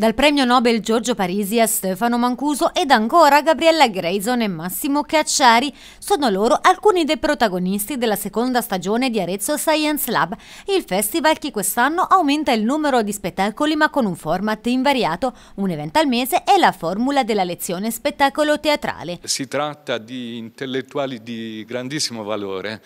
Dal premio Nobel Giorgio Parisi a Stefano Mancuso ed ancora Gabriella Grayson e Massimo Cacciari sono loro alcuni dei protagonisti della seconda stagione di Arezzo Science Lab, il festival che quest'anno aumenta il numero di spettacoli ma con un format invariato, un evento al mese e la formula della lezione spettacolo teatrale. Si tratta di intellettuali di grandissimo valore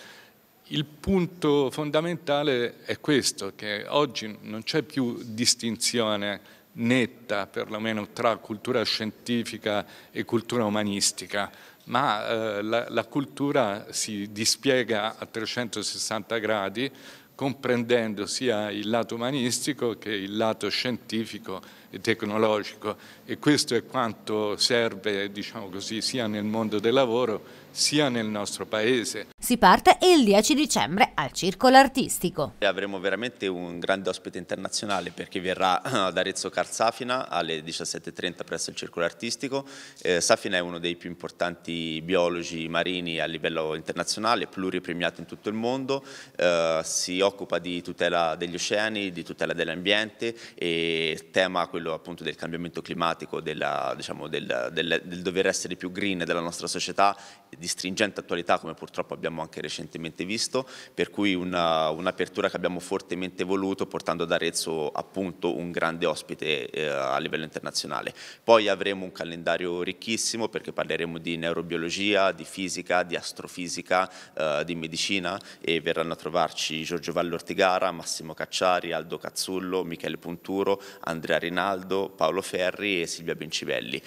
il punto fondamentale è questo, che oggi non c'è più distinzione netta perlomeno tra cultura scientifica e cultura umanistica, ma eh, la, la cultura si dispiega a 360 gradi comprendendo sia il lato umanistico che il lato scientifico e tecnologico e questo è quanto serve, diciamo così, sia nel mondo del lavoro sia nel nostro paese. Si parte il 10 dicembre al Circolo Artistico. Avremo veramente un grande ospite internazionale perché verrà eh, ad Arezzo Carsafina alle 17.30 presso il Circolo Artistico. Eh, Safina è uno dei più importanti biologi marini a livello internazionale, pluripremiato in tutto il mondo, eh, si occupa di tutela degli oceani, di tutela dell'ambiente e tema quello appunto del cambiamento climatico, della, diciamo, del, del, del, dover essere più green della nostra società, di stringente attualità come purtroppo abbiamo anche recentemente visto, per cui un'apertura che abbiamo fortemente voluto portando ad Arezzo appunto un grande ospite eh, a livello internazionale. Poi avremo un calendario ricchissimo perché parleremo di neurobiologia, di fisica, di astrofisica, eh, di medicina e verranno a trovarci Giorgio Giovanni Ortigara, Massimo Cacciari, Aldo Cazzullo, Michele Punturo, Andrea Rinaldo, Paolo Ferri e Silvia Bencivelli.